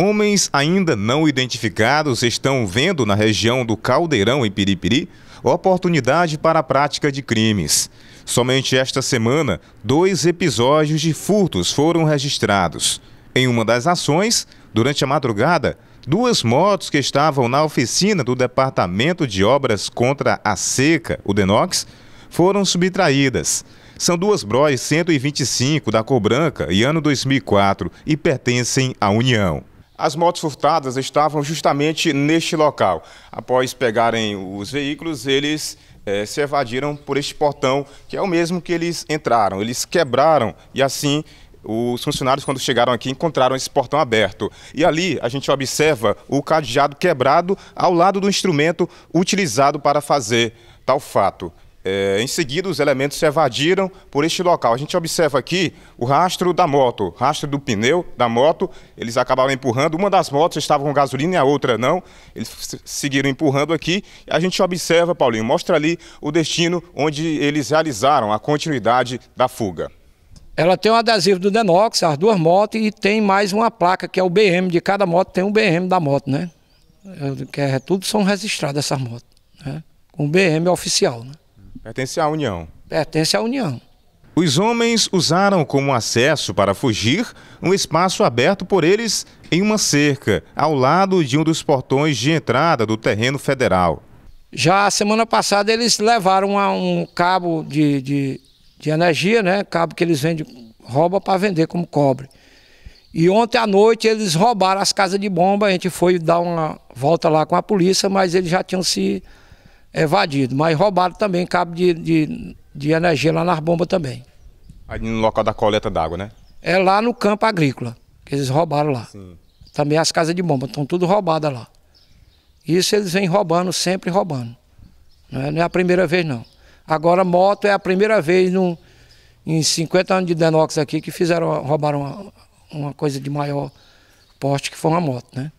Homens ainda não identificados estão vendo na região do Caldeirão, em Piripiri, oportunidade para a prática de crimes. Somente esta semana, dois episódios de furtos foram registrados. Em uma das ações, durante a madrugada, duas motos que estavam na oficina do Departamento de Obras contra a Seca, o DENOX, foram subtraídas. São duas Bros 125 da Cor Branca e ano 2004 e pertencem à União. As motos furtadas estavam justamente neste local. Após pegarem os veículos, eles eh, se evadiram por este portão, que é o mesmo que eles entraram. Eles quebraram e assim os funcionários, quando chegaram aqui, encontraram esse portão aberto. E ali a gente observa o cadeado quebrado ao lado do instrumento utilizado para fazer tal fato. É, em seguida, os elementos se evadiram por este local. A gente observa aqui o rastro da moto, rastro do pneu da moto. Eles acabaram empurrando. Uma das motos estava com gasolina e a outra não. Eles seguiram empurrando aqui. A gente observa, Paulinho, mostra ali o destino onde eles realizaram a continuidade da fuga. Ela tem um adesivo do Denox, as duas motos, e tem mais uma placa que é o BM. De cada moto tem um BM da moto, né? É, que é, tudo são registradas essas motos, né? Com BM oficial, né? Pertence à União. Pertence à União. Os homens usaram como acesso para fugir um espaço aberto por eles em uma cerca, ao lado de um dos portões de entrada do terreno federal. Já semana passada eles levaram um cabo de, de, de energia, né? cabo que eles vendem, rouba para vender como cobre. E ontem à noite eles roubaram as casas de bomba, a gente foi dar uma volta lá com a polícia, mas eles já tinham se é evadido, mas roubaram também cabo de, de, de energia lá nas bombas também. Aí no local da coleta d'água, né? É lá no campo agrícola, que eles roubaram lá. Sim. Também as casas de bomba, estão tudo roubadas lá. Isso eles vêm roubando, sempre roubando. Não é, não é a primeira vez, não. Agora, moto é a primeira vez no, em 50 anos de Denox aqui que fizeram, roubaram uma, uma coisa de maior porte, que foi uma moto, né?